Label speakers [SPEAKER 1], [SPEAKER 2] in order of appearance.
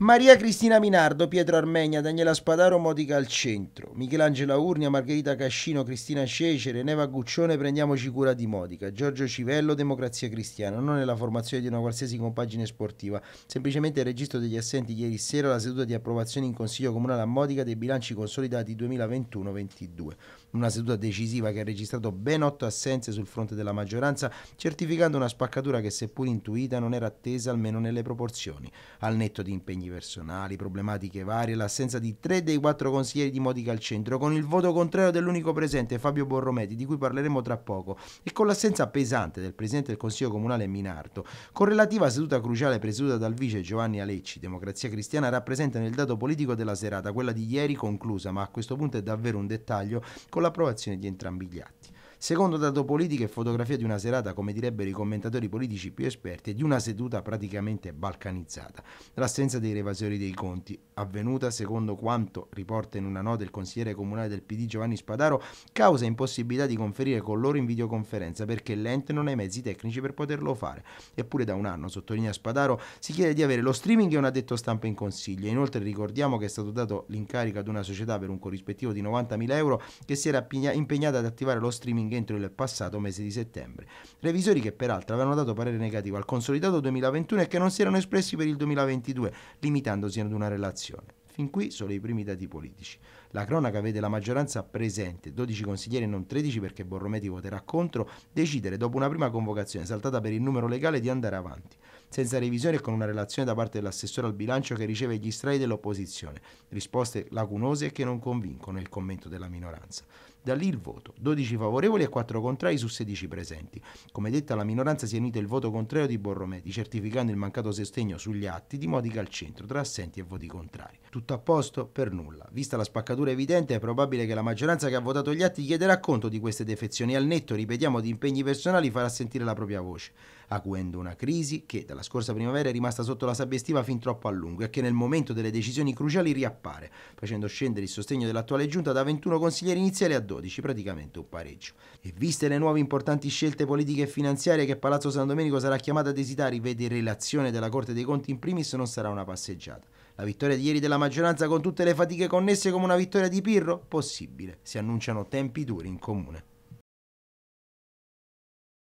[SPEAKER 1] Maria Cristina Minardo, Pietro Armenia, Daniela Spadaro, Modica al centro, Michelangela Urnia, Margherita Cascino, Cristina Cecere, Neva Guccione, prendiamoci cura di Modica, Giorgio Civello, Democrazia Cristiana, non nella formazione di una qualsiasi compagine sportiva, semplicemente il registro degli assenti ieri sera alla seduta di approvazione in Consiglio Comunale a Modica dei bilanci consolidati 2021-22, una seduta decisiva che ha registrato ben otto assenze sul fronte della maggioranza, certificando una spaccatura che seppur intuita non era attesa almeno nelle proporzioni, al netto di impegni impegni personali, problematiche varie, l'assenza di tre dei quattro consiglieri di Modica al centro, con il voto contrario dell'unico presente Fabio Borrometi, di cui parleremo tra poco, e con l'assenza pesante del presidente del Consiglio Comunale Minarto, con relativa seduta cruciale presieduta dal vice Giovanni Alecci, Democrazia Cristiana rappresenta nel dato politico della serata, quella di ieri conclusa, ma a questo punto è davvero un dettaglio, con l'approvazione di entrambi gli atti. Secondo dato politica e fotografia di una serata, come direbbero i commentatori politici più esperti, e di una seduta praticamente balcanizzata. L'assenza dei revasori dei conti, avvenuta secondo quanto riporta in una nota il consigliere comunale del PD Giovanni Spadaro, causa impossibilità di conferire con loro in videoconferenza perché l'ente non ha i mezzi tecnici per poterlo fare. Eppure da un anno, sottolinea Spadaro, si chiede di avere lo streaming e un addetto stampa in consiglio. Inoltre ricordiamo che è stato dato l'incarico ad una società per un corrispettivo di 90.000 euro che si era impegnata ad attivare lo streaming rating entro il passato mese di settembre. Revisori che peraltro avevano dato parere negativo al consolidato 2021 e che non si erano espressi per il 2022, limitandosi ad una relazione. Fin qui solo i primi dati politici. La cronaca vede la maggioranza presente, 12 consiglieri e non 13 perché Borrometi voterà contro, decidere dopo una prima convocazione saltata per il numero legale di andare avanti senza revisione e con una relazione da parte dell'assessore al bilancio che riceve gli strai dell'opposizione, risposte lacunose che non convincono il commento della minoranza. Da lì il voto, 12 favorevoli e 4 contrari su 16 presenti. Come detta la minoranza si è unita il voto contrario di Borrometi, certificando il mancato sostegno sugli atti di Modica al centro, tra assenti e voti contrari. Tutto a posto? Per nulla. Vista la spaccatura evidente è probabile che la maggioranza che ha votato gli atti chiederà conto di queste defezioni al netto, ripetiamo, di impegni personali farà sentire la propria voce, acuendo una crisi che dalla scorsa primavera è rimasta sotto la sabbia estiva fin troppo a lungo e che nel momento delle decisioni cruciali riappare, facendo scendere il sostegno dell'attuale giunta da 21 consiglieri iniziali a 12, praticamente un pareggio. E viste le nuove importanti scelte politiche e finanziarie che Palazzo San Domenico sarà chiamato ad esitare, vede relazione della Corte dei Conti in primis non sarà una passeggiata. La vittoria di ieri della maggioranza con tutte le fatiche connesse come una vittoria di Pirro? Possibile. Si annunciano tempi duri in comune.